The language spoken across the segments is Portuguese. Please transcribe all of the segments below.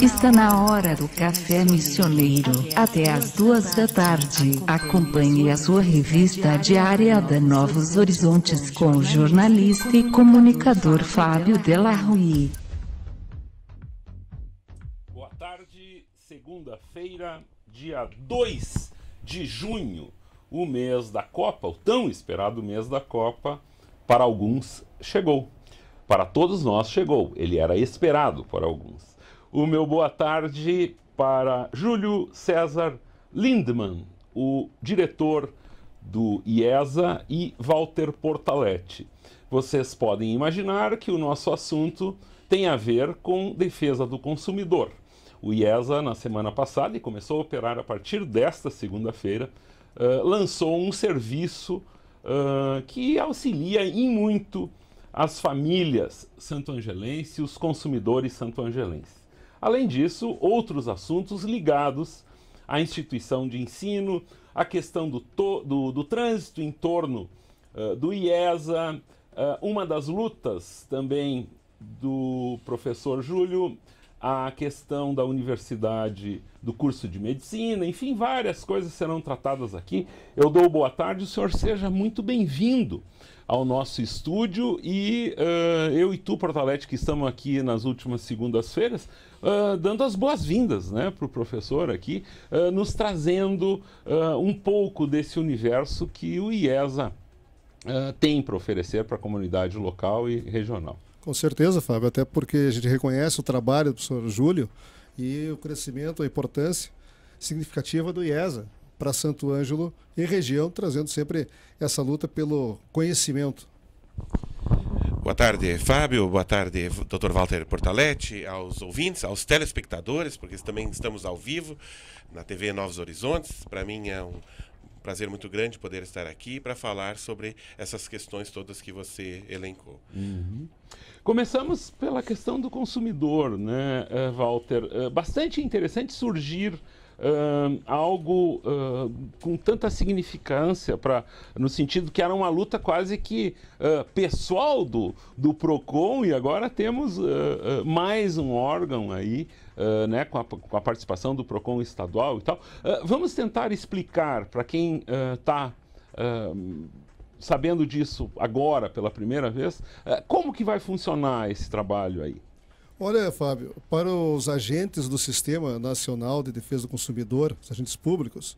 Está na hora do Café Missioneiro, até às duas da tarde. Acompanhe a sua revista diária da Novos Horizontes com o jornalista e comunicador Fábio Della Rui. Boa tarde, segunda-feira, dia 2 de junho, o mês da Copa, o tão esperado mês da Copa, para alguns chegou. Para todos nós chegou, ele era esperado por alguns o meu boa tarde para Júlio César Lindman, o diretor do IESA, e Walter Portaletti. Vocês podem imaginar que o nosso assunto tem a ver com defesa do consumidor. O IESA, na semana passada, e começou a operar a partir desta segunda-feira, uh, lançou um serviço uh, que auxilia em muito as famílias santo-angelenses e os consumidores santo-angelenses. Além disso, outros assuntos ligados à instituição de ensino, à questão do, do, do trânsito em torno uh, do IESA, uh, uma das lutas também do professor Júlio, a questão da universidade, do curso de medicina, enfim, várias coisas serão tratadas aqui. Eu dou boa tarde, o senhor seja muito bem-vindo ao nosso estúdio e uh, eu e tu, Portalete, que estamos aqui nas últimas segundas-feiras, uh, dando as boas-vindas né, para o professor aqui, uh, nos trazendo um pouco desse universo que o IESA tem para oferecer para a comunidade local e regional. Com certeza, Fábio, até porque a gente reconhece o trabalho do professor Júlio e o crescimento, a importância significativa do IESA para Santo Ângelo e região, trazendo sempre essa luta pelo conhecimento. Boa tarde, Fábio. Boa tarde, Dr. Walter Portaletti, aos ouvintes, aos telespectadores, porque também estamos ao vivo na TV Novos Horizontes. Para mim é um prazer muito grande poder estar aqui para falar sobre essas questões todas que você elencou. Uhum. Começamos pela questão do consumidor, né, eh, Walter? Eh, bastante interessante surgir uh, algo uh, com tanta significância, para no sentido que era uma luta quase que uh, pessoal do, do PROCON, e agora temos mais um órgão aí, né, com a, com, a, participação do PROCON estadual e tal. vamos tentar explicar para quem está sabendo disso agora pela primeira vez, como que vai funcionar esse trabalho aí? Olha, Fábio, para os agentes do Sistema Nacional de Defesa do Consumidor, os agentes públicos,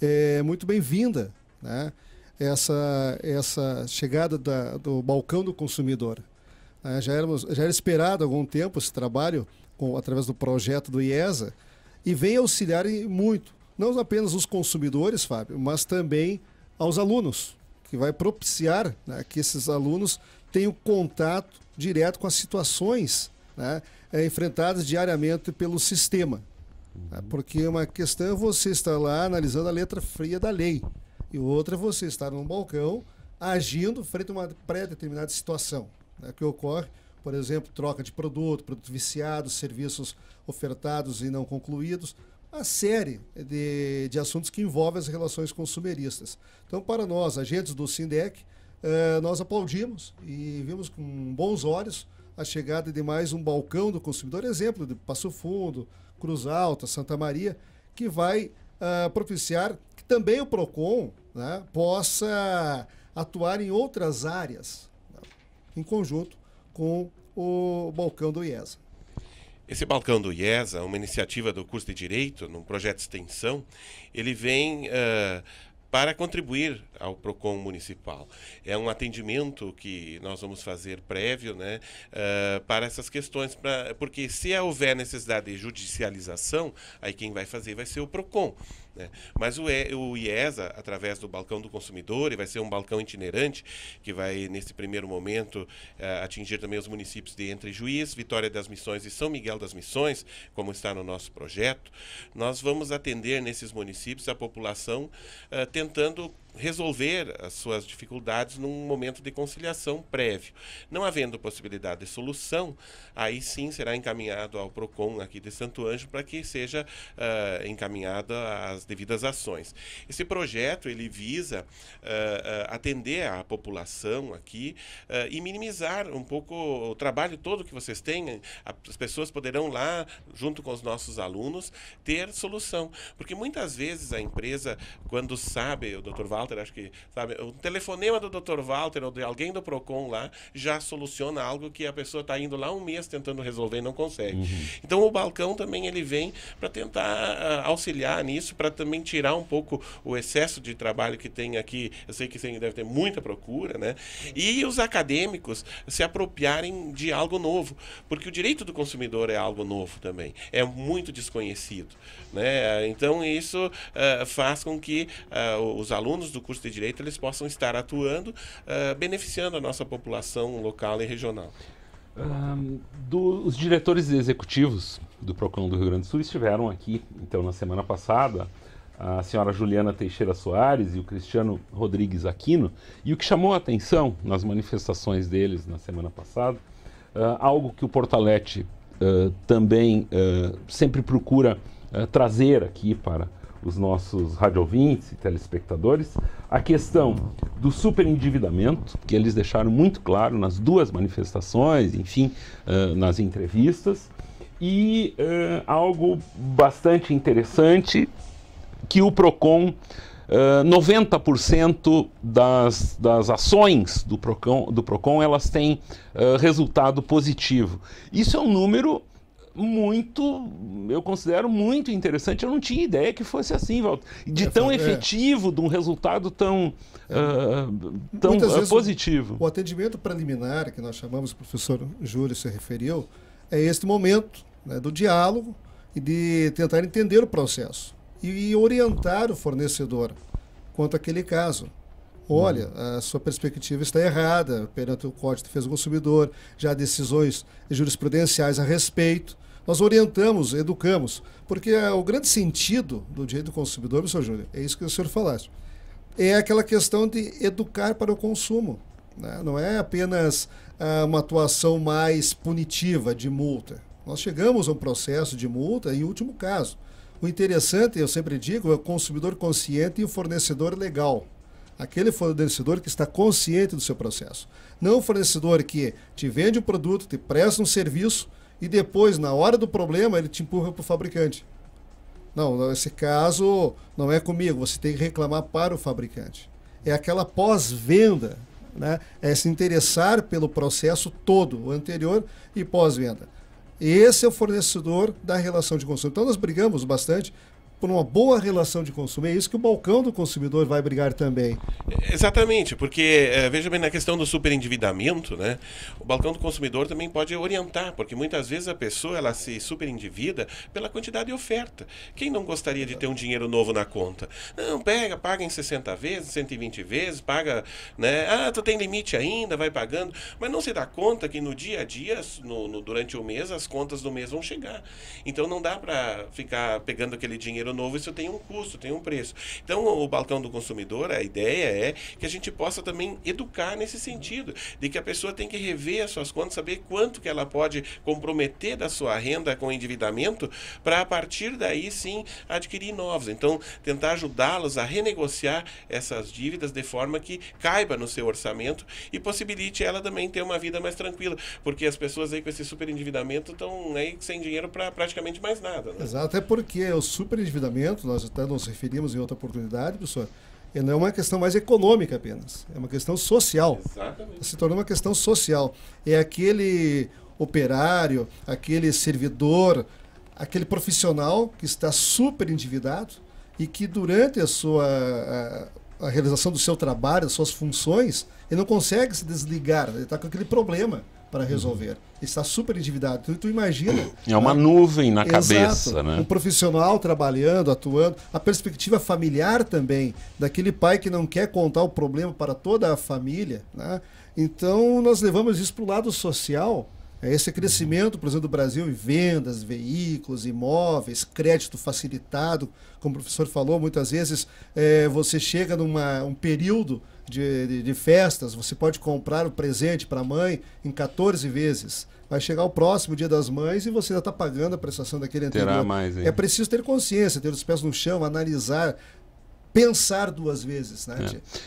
é muito bem-vinda né? essa, essa chegada da, do balcão do consumidor. É, já, éramos, já era esperado há algum tempo esse trabalho com, através do projeto do IESA e vem auxiliar muito, não apenas os consumidores, Fábio, mas também aos alunos, que vai propiciar né, que esses alunos tenham contato direto com as situações né, é enfrentadas diariamente pelo sistema. Né. Uhum. Porque uma questão é você estar lá analisando a letra fria da lei, e outra é você estar num balcão agindo frente a uma pré-determinada situação. Né, que ocorre, por exemplo, troca de produto, produto viciado, serviços ofertados e não concluídos, uma série de, de assuntos que envolvem as relações consumeristas. Então, para nós, agentes do SINDEC, eh, nós aplaudimos e vimos com bons olhos a chegada de mais um balcão do consumidor, exemplo de Passo Fundo, Cruz Alta, Santa Maria, que vai uh, propiciar que também o PROCON né, possa atuar em outras áreas, né, em conjunto com o balcão do IESA. Esse balcão do IESA, uma iniciativa do curso de Direito, num projeto de extensão, ele vem uh, para contribuir ao PROCON municipal. É um atendimento que nós vamos fazer prévio né, uh, para essas questões, pra, porque se houver necessidade de judicialização, aí quem vai fazer vai ser o PROCON. Né? Mas o, e, o IESA, através do balcão do consumidor, e vai ser um balcão itinerante que vai, nesse primeiro momento, uh, atingir também os municípios de Entre Juiz, Vitória das Missões e São Miguel das Missões, como está no nosso projeto. Nós vamos atender nesses municípios a população uh, tentando resolver as suas dificuldades num momento de conciliação prévio. Não havendo possibilidade de solução, aí sim será encaminhado ao PROCON aqui de Santo Anjo para que seja uh, ah, encaminhada as devidas ações. Esse projeto ele visa uh, uh, atender a população aqui e minimizar um pouco o trabalho todo que vocês têm. As pessoas poderão lá, junto com os nossos alunos, ter solução. Porque muitas vezes a empresa, quando sabe, o Dr. Val Walter, acho que, sabe, o telefonema do Dr. Walter ou de alguém do Procon lá já soluciona algo que a pessoa está indo lá um mês tentando resolver e não consegue. Uhum. Então o balcão também ele vem para tentar uh, auxiliar nisso, para também tirar um pouco o excesso de trabalho que tem aqui. Eu sei que tem, deve ter muita procura, né? E os acadêmicos se apropriarem de algo novo, porque o direito do consumidor é algo novo também, é muito desconhecido, né? Então isso uh, faz com que uh, os alunos do curso de direito eles possam estar atuando, uh, beneficiando a nossa população local e regional. Um, os diretores executivos do PROCON do Rio Grande do Sul estiveram aqui, então, na semana passada, a senhora Juliana Teixeira Soares e o Cristiano Rodrigues Aquino, e o que chamou a atenção nas manifestações deles na semana passada, uh, algo que o Portalete uh, também uh, sempre procura trazer aqui para os nossos radiovintes e telespectadores, a questão do superendividamento, que eles deixaram muito claro nas duas manifestações, enfim, uh, nas entrevistas, e uh, algo bastante interessante que o PROCON. Uh, eh, 90% das, das ações do PROCON, do Procon elas têm resultado positivo. Isso é um número muito, eu considero muito interessante. Eu não tinha ideia que fosse assim, Walter. De é, tão é. efetivo, de um resultado tão, é. uh, tão uh, positivo. O, o, atendimento preliminar, que nós chamamos, o professor Júlio se referiu, é este momento né, do diálogo e de tentar entender o processo e orientar o fornecedor quanto àquele caso olha, a sua perspectiva está errada perante o Código de Defesa do Consumidor, já há decisões jurisprudenciais a respeito. Nós orientamos, educamos, porque é o grande sentido do direito do consumidor, professor Júlio, é isso que o senhor falasse. é aquela questão de educar para o consumo. Né? Não é apenas ah, uma atuação mais punitiva de multa. Nós chegamos a um processo de multa em último caso. O interessante, eu sempre digo, é o consumidor consciente e o fornecedor legal. Aquele fornecedor que está consciente do seu processo. Não o fornecedor que te vende um produto, te presta um serviço e depois, na hora do problema, ele te empurra para o fabricante. Não, nesse caso não é comigo, você tem que reclamar para o fabricante. É aquela pós-venda, né? é se interessar pelo processo todo, o anterior e pós-venda. Esse é o fornecedor da relação de consumo. Então nós brigamos bastante por uma boa relação de consumo. É isso que o balcão do consumidor vai brigar também. Exatamente, porque eh, veja bem, na questão do superendividamento, né, o balcão do consumidor também pode orientar, porque muitas vezes a pessoa ela se superendivida pela quantidade de oferta. Quem não gostaria de ter um dinheiro novo na conta? Não, pega, paga em 60 vezes, 120 vezes, paga, né? Ah, tu tem limite ainda, vai pagando, mas não se dá conta que no dia a dia, no, no durante o mês, as contas do mês vão chegar. Então não dá para ficar pegando aquele dinheiro imóvel novo, isso tem um custo, tem um preço. Então, o balcão do consumidor, a ideia é que a gente possa também educar nesse sentido, de que a pessoa tem que rever as suas contas, saber quanto que ela pode comprometer da sua renda com endividamento, para a partir daí sim adquirir novos. Então, tentar ajudá-los a renegociar essas dívidas de forma que caiba no seu orçamento e possibilite ela também ter uma vida mais tranquila, porque as pessoas aí com esse super endividamento estão aí sem dinheiro para praticamente mais nada. Né? Exato, até porque o super endividamento endividamento, nós até nos referimos em outra oportunidade, professor, não é uma questão mais econômica apenas, é uma questão social. Exatamente. Se tornou uma questão social. É aquele operário, aquele servidor, aquele profissional que está super endividado e que durante a sua a, a realização do seu trabalho, das suas funções, ele não consegue se desligar, ele está com aquele problema para resolver. Está super endividado. Tu, então, tu imagina. É uma né? nuvem na Exato, cabeça, né? Um profissional trabalhando, atuando, a perspectiva familiar também, daquele pai que não quer contar o problema para toda a família. Né? Então, nós levamos isso para o lado social. É esse crescimento, por exemplo, do Brasil em vendas, veículos, imóveis, crédito facilitado, como o professor falou, muitas vezes é, você chega num um período de, de, de festas, você pode comprar o presente para a mãe em 14 vezes. Vai chegar o próximo dia das mães e você já está pagando a prestação daquele anterior. Terá mais, hein? É preciso ter consciência, ter os pés no chão, analisar pensar duas vezes, né?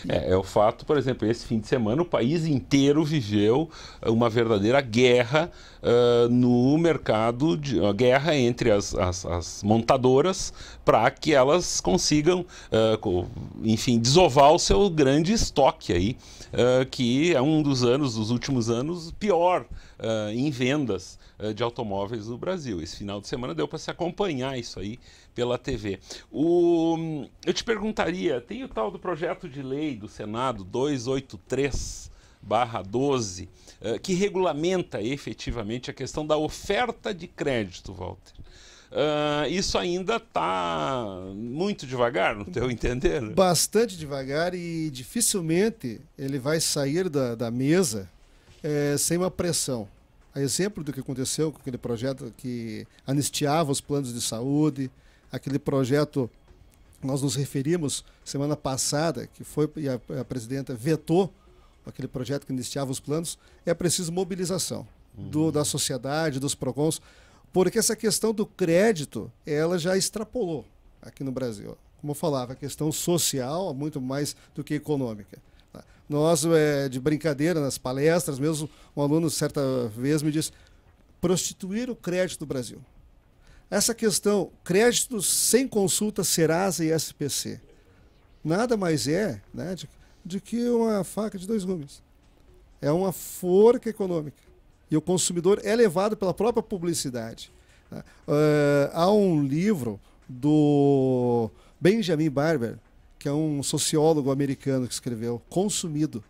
É. É, é. o fato, por exemplo, esse fim de semana o país inteiro viveu eh, uma verdadeira guerra uh, no mercado, de, uma guerra entre as, as, as montadoras para que elas consigam, uh, enfim, desovar o seu grande estoque aí uh, que é um dos anos, dos últimos anos, pior uh, em vendas uh, de automóveis no Brasil. Esse final de semana deu para se acompanhar isso aí pela TV. O, eu te perguntaria, tem o tal do projeto de lei do Senado 283 barra 12, que regulamenta efetivamente a questão da oferta de crédito, Walter. Uh, isso ainda está muito devagar, no teu entender? Bastante devagar e dificilmente ele vai sair da, da mesa é, sem uma pressão. A exemplo do que aconteceu com aquele projeto que anistiava os planos de saúde, aquele projeto nós nos referimos semana passada, que foi e a, a presidenta vetou aquele projeto que anistiava os planos, é preciso mobilização uhum. do, da sociedade, dos PROCONs porque essa questão do crédito, ela já extrapolou aqui no Brasil. Como eu falava, a questão social é muito mais do que econômica. Nós, é, de brincadeira, nas palestras, mesmo um aluno certa vez me disse prostituir o crédito do Brasil. Essa questão, crédito sem consulta Serasa e SPC, nada mais é né, de, de que uma faca de dois gumes. É uma forca econômica. E o consumidor é levado pela própria publicidade. Uh, há um livro do Benjamin Barber, que é um sociólogo americano que escreveu Consumido.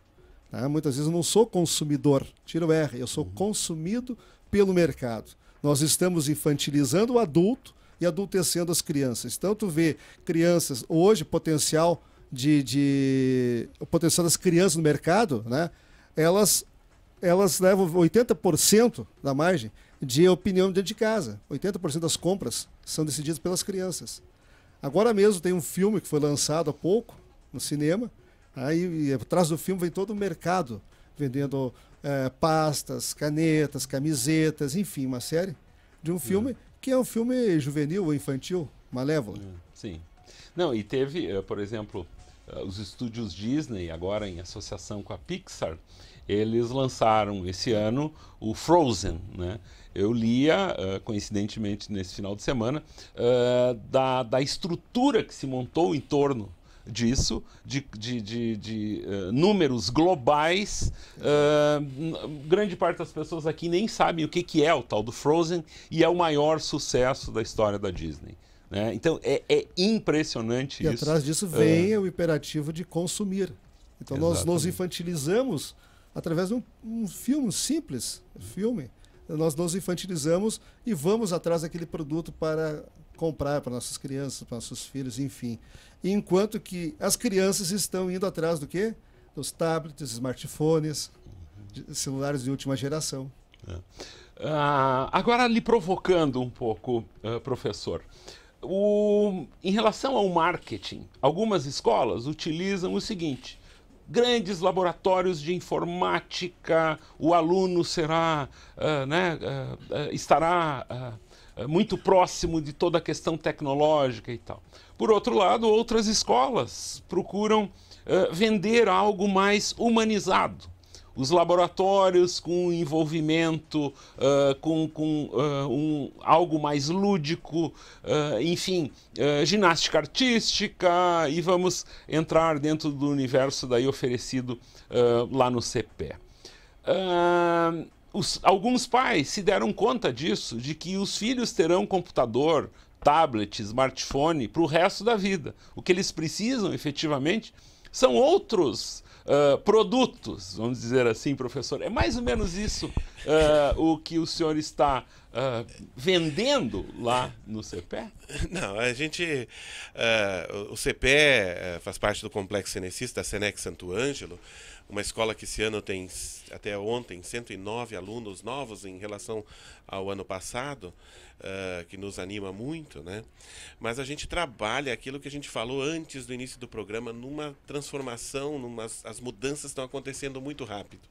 Tá? Muitas vezes eu não sou consumidor, tiro R, eu sou uhum. consumido pelo mercado. Nós estamos infantilizando o adulto e adultecendo as crianças. Então tu vê crianças hoje potencial de, de o potencial das crianças no mercado, né? Elas elas levam 80% da margem de opinião dentro de casa. 80% das compras são decididas pelas crianças. Agora mesmo tem um filme que foi lançado há pouco no cinema. Aí atrás do filme vem todo o mercado vendendo é, pastas, canetas, camisetas, enfim, uma série de um filme hum. que é um filme juvenil ou infantil, malévolo. Hum, sim. Não, e teve, eh, por exemplo, eh, os estúdios Disney, agora em associação com a Pixar, eles lançaram esse ano o Frozen, né? Eu lia, uh, coincidentemente, nesse final de semana, uh, da, da estrutura que se montou em torno disso, de, de, de, de uh, números globais. Uh, grande parte das pessoas aqui nem sabem o que, que é o tal do Frozen e é o maior sucesso da história da Disney. Né? Então é, é impressionante e isso. E atrás disso vem uh, o imperativo de consumir. Então nós nós nos infantilizamos através de um, um filme simples, filme, nós nos infantilizamos e vamos atrás daquele produto para comprar para nossas crianças, para nossos filhos, enfim. Enquanto que as crianças estão indo atrás do quê? Dos tablets, smartphones, celulares de última geração. É. Ah, agora, lhe provocando um pouco, uh, professor. O, em relação ao marketing, algumas escolas utilizam o seguinte: grandes laboratórios de informática, o aluno será, uh, né, uh, estará uh, muito próximo de toda a questão tecnológica e tal. Por outro lado, outras escolas procuram vender algo mais humanizado os laboratórios com envolvimento, uh, com, com uh, um, algo mais lúdico, uh, enfim, ginástica artística, e vamos entrar dentro do universo daí oferecido lá no CP. Os, alguns pais se deram conta disso, de que os filhos terão computador, tablet, smartphone para o resto da vida. O que eles precisam efetivamente são outros uh, produtos, vamos dizer assim, professor. É mais ou menos isso uh, o que o senhor está uh, vendendo lá no CPE? Não, a gente. o CPE eh, faz parte do complexo Cenecista, da Senec Santo Ângelo, uma escola que esse ano tem, até ontem, 109 alunos novos em relação ao ano passado uh, que nos anima muito, né? Mas a gente trabalha aquilo que a gente falou antes do início do programa numa transformação, numas, as mudanças estão acontecendo muito rápido.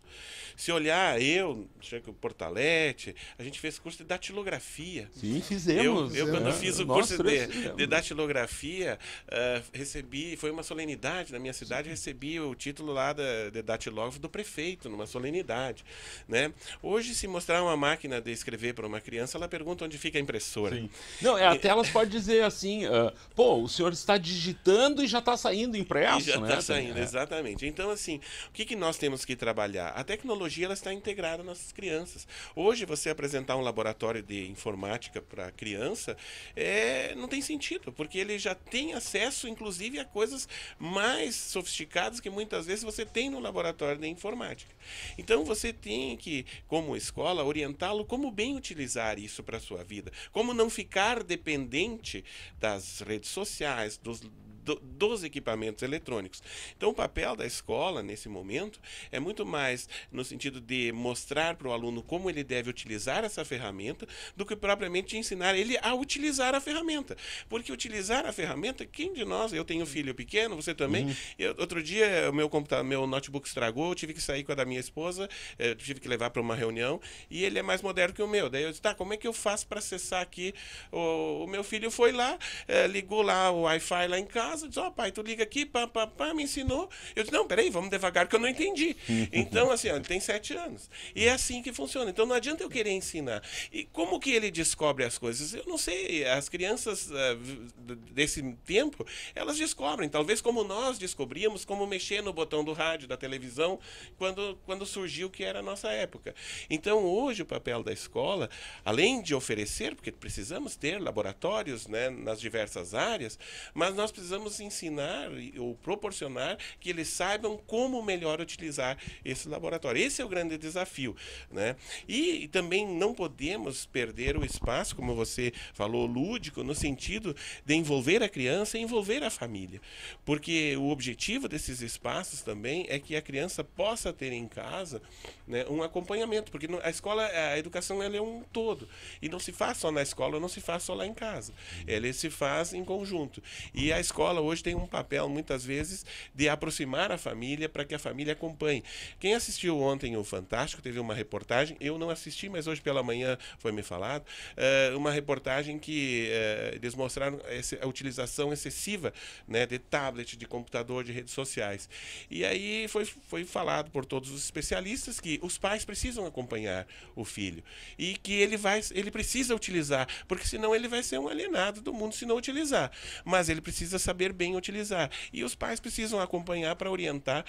Se olhar eu, o Portalete, a gente fez curso de datilografia. Sim, fizemos. Eu, eu quando é. fiz o curso de, de, datilografia, uh, recebi, foi uma solenidade na minha cidade, recebi o título lá da, de datilógrafo do prefeito, numa solenidade, né? Hoje se mostrar uma máquina de escrever para uma criança, ela pergunta onde fica a é impressora. Sim. Não, é, até elas podem dizer assim, uh, pô, o senhor está digitando e já está saindo impresso, e já está né? Tá saindo, é. exatamente. Então, assim, o que, que nós temos que trabalhar? A tecnologia ela está integrada nas crianças. Hoje, você apresentar um laboratório de informática para criança é, não tem sentido, porque ele já tem acesso, inclusive, a coisas mais sofisticadas que muitas vezes você tem no laboratório de informática. Então, você tem que, como escola, orientá-lo como bem utilizar isso para a sua vida vida. Como não ficar dependente das redes sociais, dos do, dos equipamentos eletrônicos. Então, o papel da escola, nesse momento, é muito mais no sentido de mostrar para o aluno como ele deve utilizar essa ferramenta do que propriamente ensinar ele a utilizar a ferramenta. Porque utilizar a ferramenta, quem de nós, eu tenho filho pequeno, você também. Uhum. Eu, outro dia, o meu computador, meu notebook estragou, eu tive que sair com a da minha esposa, eu eh, tive que levar para uma reunião, e ele é mais moderno que o meu. Daí eu disse, tá, como é que eu faço para acessar aqui? O, o, meu filho foi lá, eh, ligou lá o Wi-Fi lá em casa casa, diz, ó, oh, pai, tu liga aqui, pá, pá, pá, me ensinou. Eu disse, não, peraí, vamos devagar que eu não entendi. então, assim, ó, ele tem sete anos. E é assim que funciona. Então não adianta eu querer ensinar. E como que ele descobre as coisas? Eu não sei. As crianças uh, desse tempo, elas descobrem. Talvez como nós descobríamos como mexer no botão do rádio, da televisão, quando, quando surgiu que era a nossa época. Então, hoje, o papel da escola, além de oferecer, porque precisamos ter laboratórios né, nas diversas áreas, mas nós precisamos precisamos ensinar ou proporcionar que eles saibam como melhor utilizar esse laboratório. Esse é o grande desafio. Né? E também não podemos perder o espaço, como você falou, lúdico, no sentido de envolver a criança e envolver a família. Porque o objetivo desses espaços também é que a criança possa ter em casa né, um acompanhamento, porque a escola, a educação ela é um todo. E não se faz só na escola, não se faz só lá em casa. Ela se faz em conjunto. E a escola escola hoje tem um papel, muitas vezes, de aproximar a família para que a família acompanhe. Quem assistiu ontem o Fantástico teve uma reportagem, eu não assisti, mas hoje pela manhã foi me falado, eh, uma reportagem que eh, eles mostraram a utilização excessiva né, de tablet, de computador, de redes sociais. E aí foi, foi falado por todos os especialistas que os pais precisam acompanhar o filho e que ele vai ele precisa utilizar, porque senão ele vai ser um alienado do mundo se não utilizar. Mas ele precisa saber saber bem utilizar. E os pais precisam acompanhar para orientar,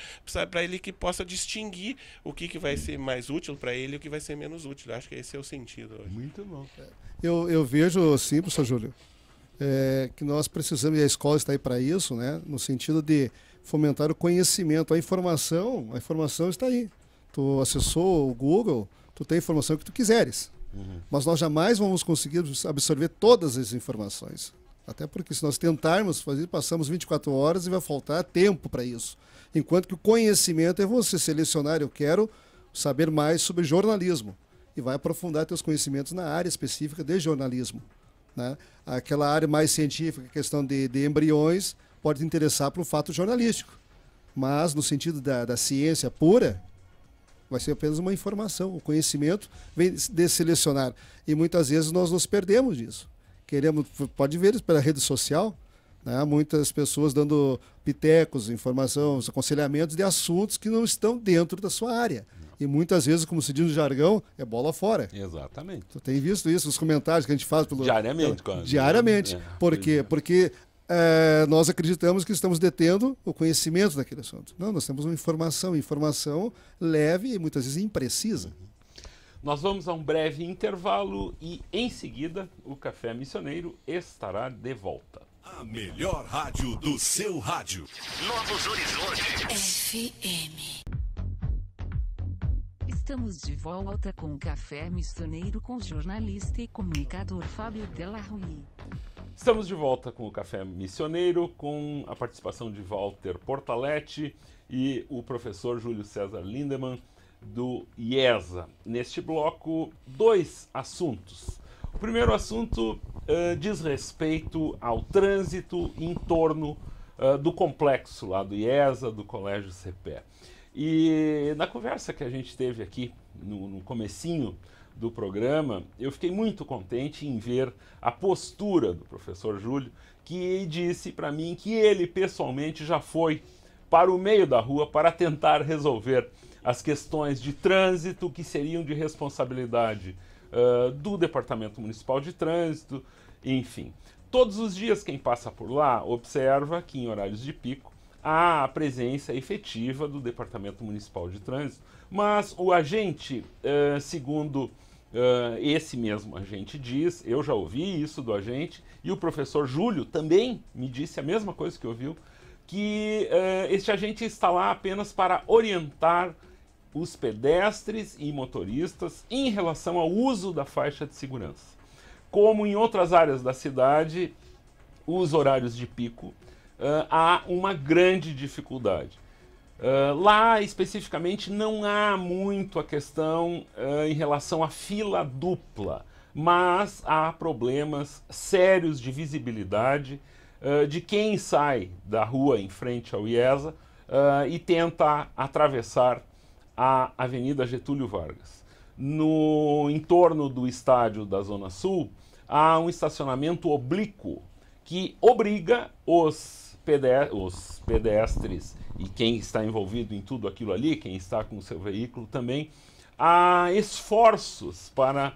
para ele que possa distinguir o que, que vai ser mais útil para ele e o que vai ser menos útil. Acho que esse é o sentido hoje. Muito bom. É, eu, eu vejo sim professor Júlio, é, que nós precisamos, e a escola está aí para isso, né, no sentido de fomentar o conhecimento, a informação, a informação está aí. Tu acessou o Google, tu tem a informação que tu quiseres. Uhum. Mas nós jamais vamos conseguir absorver todas as informações. Até porque se nós tentarmos fazer, passamos 24 horas e vai faltar tempo para isso. Enquanto que o conhecimento é você selecionar, eu quero saber mais sobre jornalismo e vai aprofundar seus conhecimentos na área específica de jornalismo. Né? Aquela área mais científica, questão de, de embriões, pode interessar para o fato jornalístico. Mas, no sentido da, da ciência pura, vai ser apenas uma informação. O conhecimento vem de selecionar. E muitas vezes nós nos perdemos disso. Queremos, pode ver isso pela rede social, né? muitas pessoas dando pitecos, informação, aconselhamentos de assuntos que não estão dentro da sua área. E muitas vezes, como se diz no jargão, é bola fora. Exatamente. Tu tem visto isso nos comentários que a gente faz pelo. Diariamente, pelo, Diariamente. É. Por quê? É. Porque é, nós acreditamos que estamos detendo o conhecimento daquele assunto. Não, nós temos uma informação, informação leve e muitas vezes imprecisa. Uhum. Nós vamos a um breve intervalo e em seguida o Café Missioneiro estará de volta. A melhor rádio do seu rádio. Novos Horizontes. FM. Estamos de volta com o Café Missioneiro com o jornalista e comunicador Fábio Della Rui. Estamos de volta com o Café Missioneiro, com a participação de Walter Portaletti e o professor Júlio César Lindemann do IESA. Neste bloco, dois assuntos. O primeiro assunto uh, diz respeito ao trânsito em torno uh, do complexo lá do IESA, do Colégio CPE. E na conversa que a gente teve aqui no, no comecinho do programa, eu fiquei muito contente em ver a postura do professor Júlio, que disse para mim que ele pessoalmente já foi para o meio da rua para tentar resolver as questões de trânsito que seriam de responsabilidade uh, do Departamento Municipal de Trânsito, enfim. Todos os dias, quem passa por lá observa que, em horários de pico, há a presença efetiva do Departamento Municipal de Trânsito, mas o agente, uh, segundo Uh, esse mesmo agente diz, eu já ouvi isso do agente, e o professor Júlio também me disse a mesma coisa que ouviu, que uh, este agente está lá apenas para orientar os pedestres e motoristas em relação ao uso da faixa de segurança. Como em outras áreas da cidade, os horários de pico, uh, há uma grande dificuldade. Uh, lá especificamente não há muito a questão uh, em relação à fila dupla, mas há problemas sérios de visibilidade uh, de quem sai da rua em frente ao IESA e tenta atravessar a Avenida Getúlio Vargas. No entorno do estádio da Zona Sul, há um estacionamento oblíquo que obriga os, os pedestres e quem está envolvido em tudo aquilo ali, quem está com o seu veículo também, a esforços para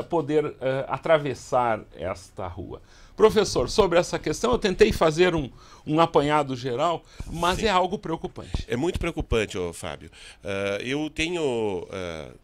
uh, poder uh, atravessar esta rua. Professor, sobre essa questão, eu tentei fazer um, um apanhado geral, mas Sim. é algo preocupante. É muito preocupante, ô, Fábio. Uh, eu tenho uh,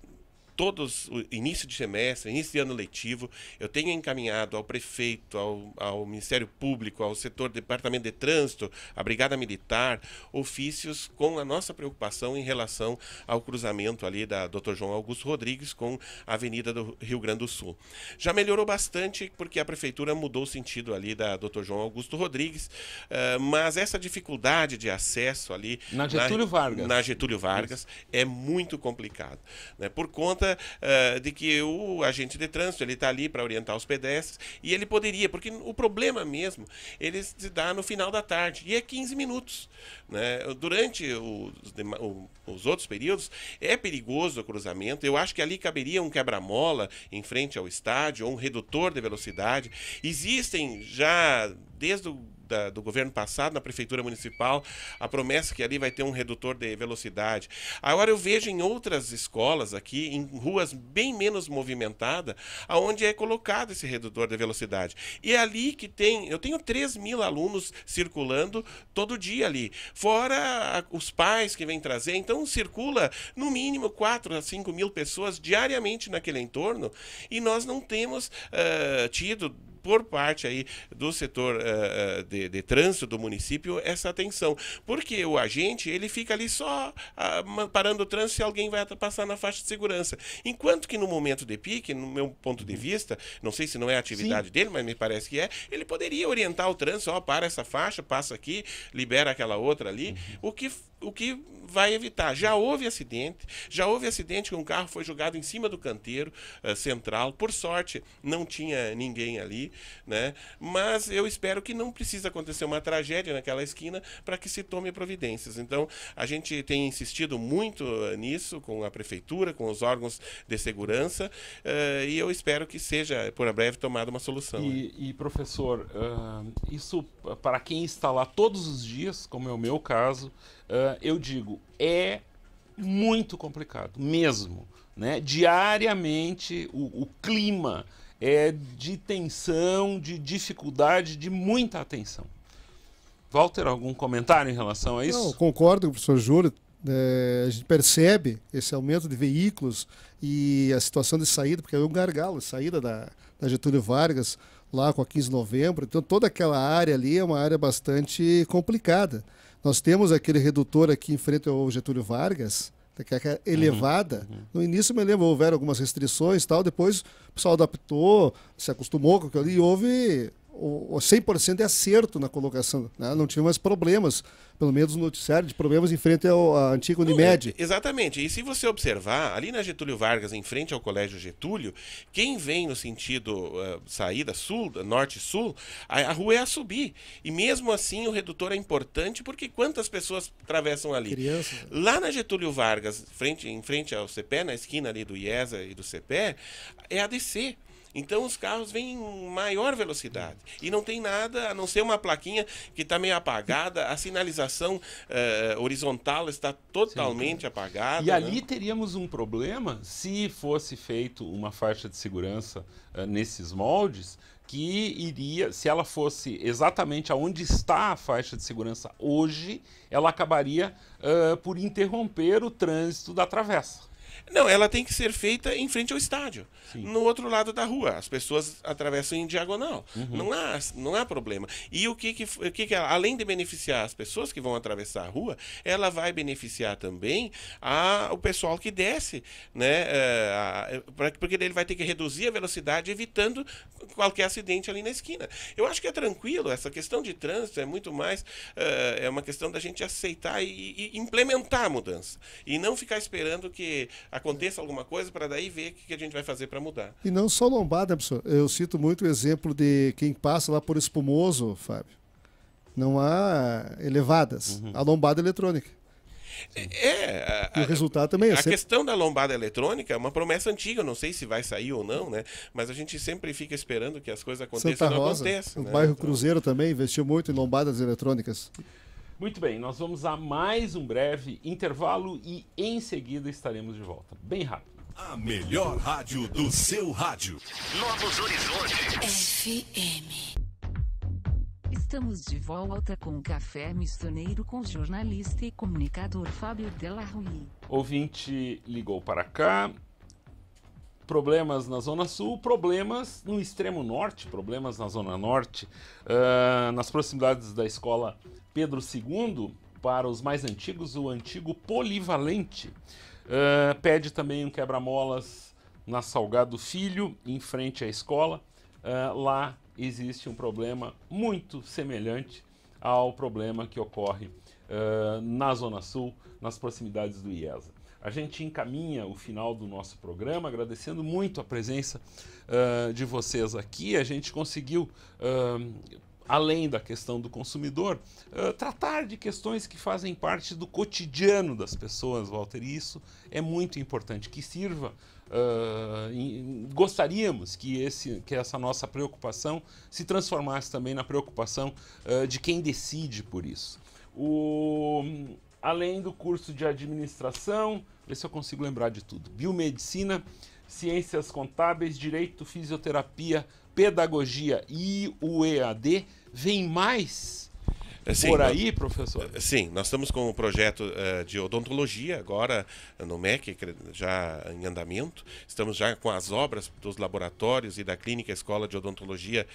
todos o início de semestre, início de ano letivo, eu tenho encaminhado ao prefeito, ao, ao Ministério Público, ao setor Departamento de Trânsito, à Brigada Militar, ofícios com a nossa preocupação em relação ao cruzamento ali da Dr. João Augusto Rodrigues com a Avenida do Rio Grande do Sul. Já melhorou bastante porque a prefeitura mudou o sentido ali da Dr. João Augusto Rodrigues, uh, mas essa dificuldade de acesso ali na Getúlio na, Vargas, na Getúlio Vargas é muito complicado, né? Por conta uh, de que o agente de trânsito ele está ali para orientar os pedestres e ele poderia, porque o problema mesmo ele se dá no final da tarde e é 15 minutos. Né? Durante os, os outros períodos é perigoso o cruzamento. Eu acho que ali caberia um quebra-mola em frente ao estádio ou um redutor de velocidade. Existem já desde o da, do governo passado na prefeitura municipal, a promessa é que ali vai ter um redutor de velocidade. Agora eu vejo em outras escolas aqui, em ruas bem menos movimentadas, aonde é colocado esse redutor de velocidade. E é ali que tem, eu tenho 3 mil alunos circulando todo dia ali, fora os pais que vêm trazer, então circula no mínimo 4 a 5 mil pessoas diariamente naquele entorno e nós não temos uh, tido por parte aí do setor uh, de, de, trânsito do município essa atenção. Porque o agente, ele fica ali só uh, parando o trânsito se alguém vai passar na faixa de segurança. Enquanto que no momento de pique, no meu ponto de vista, não sei se não é a atividade Sim. dele, mas me parece que é, ele poderia orientar o trânsito, ó, para essa faixa, passa aqui, libera aquela outra ali, uhum. o que o que vai evitar. Já houve acidente, já houve acidente que um carro foi jogado em cima do canteiro uh, central. Por sorte, não tinha ninguém ali, né? Mas eu espero que não precise acontecer uma tragédia naquela esquina para que se tome providências. Então, a gente tem insistido muito eh, nisso com a prefeitura, com os órgãos de segurança, uh, e eu espero que seja por breve tomada uma solução. E, e professor, uh, isso para quem está lá todos os dias, como é o meu caso, uh, eu digo, é muito complicado, mesmo. Né? Diariamente, o, o clima é de tensão, de dificuldade, de muita atenção. Walter, algum comentário em relação a isso? Não, concordo com o professor Júlio. É, a gente percebe esse aumento de veículos e a situação de saída, porque é um gargalo, saída da, da Getúlio Vargas, lá com a 15 de novembro. Então, toda aquela área ali é uma área bastante complicada. Nós temos aquele redutor aqui em frente ao Getúlio Vargas, que é uhum. elevada. Uhum, uhum. No início, me lembro, houveram algumas restrições tal, depois o pessoal adaptou, se acostumou com aquilo e houve o, o 100% de é acerto na colocação. Né? Não mais problemas, pelo menos no noticiário, de problemas em frente ao antigo Unimed. Não, é, exatamente. E se você observar, ali na Getúlio Vargas, em frente ao Colégio Getúlio, quem vem no sentido uh, saída sul, norte-sul, a, a, rua é a subir. E mesmo assim, o redutor é importante porque quantas pessoas atravessam ali? Crianças. Lá na Getúlio Vargas, frente, em frente ao CPE, na esquina ali do IESA e do CPE, é a descer. Então os carros vêm em maior velocidade. E não tem nada a não ser uma plaquinha que está meio apagada, a sinalização uh, horizontal está totalmente Sim. apagada. E né? ali teríamos um problema se fosse feito uma faixa de segurança uh, nesses moldes, que iria, se ela fosse exatamente aonde está a faixa de segurança hoje, ela acabaria uh, por interromper o trânsito da travessa. Não, ela tem que ser feita em frente ao estádio, Sim. no outro lado da rua. As pessoas atravessam em diagonal. Uhum. Não, há, não há problema. E o que, que, o que, que ela, além de beneficiar as pessoas que vão atravessar a rua, ela vai beneficiar também a, o pessoal que desce, né? Eh, a, eh, a, porque ele vai ter que reduzir a velocidade, evitando qualquer acidente ali na esquina. Eu acho que é tranquilo, essa questão de trânsito é muito mais. Eh, é uma questão da gente aceitar e, e implementar a mudança. E não ficar esperando que aconteça alguma coisa para daí ver o que, que a gente vai fazer para mudar. E não só lombada, né, professor? Eu cito muito o exemplo de quem passa lá por espumoso, Fábio. Não há elevadas, uhum. a lombada eletrônica. É. é a, e o resultado também é A sempre... questão da lombada eletrônica é uma promessa antiga, não sei se vai sair ou não, né? Mas a gente sempre fica esperando que as coisas aconteçam Santa Rosa, não O né? bairro então... Cruzeiro também investiu muito em lombadas eletrônicas. Muito bem, nós vamos a mais um breve intervalo e em seguida estaremos de volta. Bem rápido. A melhor rádio do seu rádio. Novos Horizontes. FM. Estamos de volta com o Café Missioneiro com o jornalista e comunicador Fábio Della Rui. Ouvinte ligou para cá. Problemas na Zona Sul, problemas no extremo norte, problemas na Zona Norte, uh, nas proximidades da escola Pedro II, para os mais antigos, o antigo polivalente, uh, pede também um quebra-molas na Salgado Filho, em frente à escola. Uh, lá existe um problema muito semelhante ao problema que ocorre uh, na Zona Sul, nas proximidades do IESA. A gente encaminha o final do nosso programa, agradecendo muito a presença uh, de vocês aqui. A gente conseguiu além da questão do consumidor, uh, tratar de questões que fazem parte do cotidiano das pessoas, Walter. E isso é muito importante, que sirva. Uh, gostaríamos que, esse, que essa nossa preocupação se transformasse também na preocupação uh, de quem decide por isso. O, além do curso de administração, ver se eu consigo lembrar de tudo: biomedicina, ciências contábeis, direito, fisioterapia, pedagogia e o EAD vem mais Assim, Por aí, nós, professor? Eh, sim, nós estamos com um projeto uh, de odontologia agora no MEC, já em andamento. Estamos já com as obras dos laboratórios e da Clínica Escola de Odontologia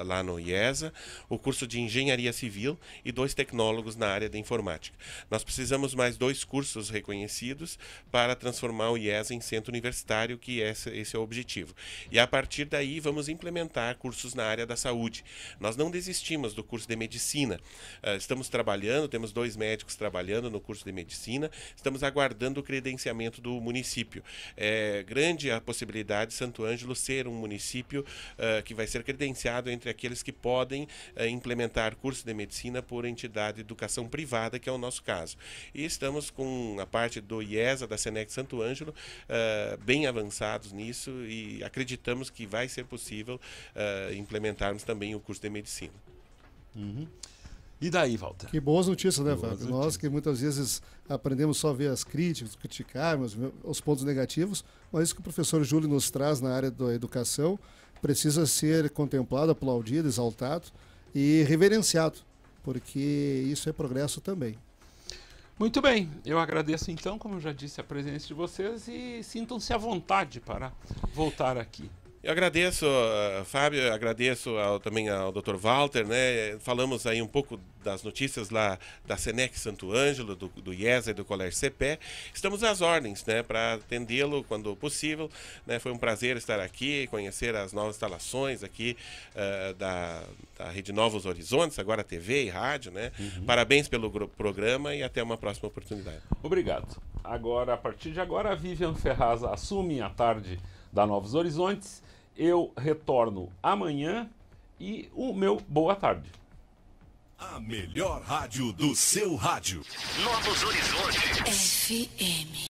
uh, lá no IESA, o curso de Engenharia Civil e dois tecnólogos na área de informática. Nós precisamos mais dois cursos reconhecidos para transformar o IESA em centro universitário, que é esse, esse é o objetivo. E a partir daí vamos implementar cursos na área da saúde. Nós não desistimos do curso de medicina. Uh, estamos trabalhando, temos dois médicos trabalhando no curso de medicina, estamos aguardando o credenciamento do município. É grande a possibilidade de Santo Ângelo ser um município uh, que vai ser credenciado entre aqueles que podem uh, implementar curso de medicina por entidade de educação privada, que é o nosso caso. E estamos com a parte do IESA, da Senec Santo Ângelo, bem avançados nisso e acreditamos que vai ser possível implementarmos também o curso de medicina. Uhum. E daí, Walter? Que boas notícias, né, Fábio? Nós que muitas vezes aprendemos só a ver as críticas, criticarmos os pontos negativos, mas isso que o professor Júlio nos traz na área da educação precisa ser contemplado, aplaudido, exaltado e reverenciado, porque isso é progresso também. Muito bem, eu agradeço então, como eu já disse, a presença de vocês e sintam-se à vontade para voltar aqui. Eu agradeço, eh, Fábio, agradeço ao, também ao Dr. Walter, né? Falamos aí um pouco das notícias lá da Senec Santo Ângelo, do, do IESA e do Colégio CPE. Estamos às ordens, né, para atendê-lo quando possível, né? Foi um prazer estar aqui, conhecer as novas instalações aqui uh, da, da Rede Novos Horizontes, agora TV e rádio, né? Uhum. Parabéns pelo programa e até uma próxima oportunidade. Obrigado. Agora, a partir de agora, a Vivian Ferraz assume a tarde da Novos Horizontes eu retorno amanhã e o meu boa tarde. A melhor rádio do seu rádio. Novos Horizontes. FM.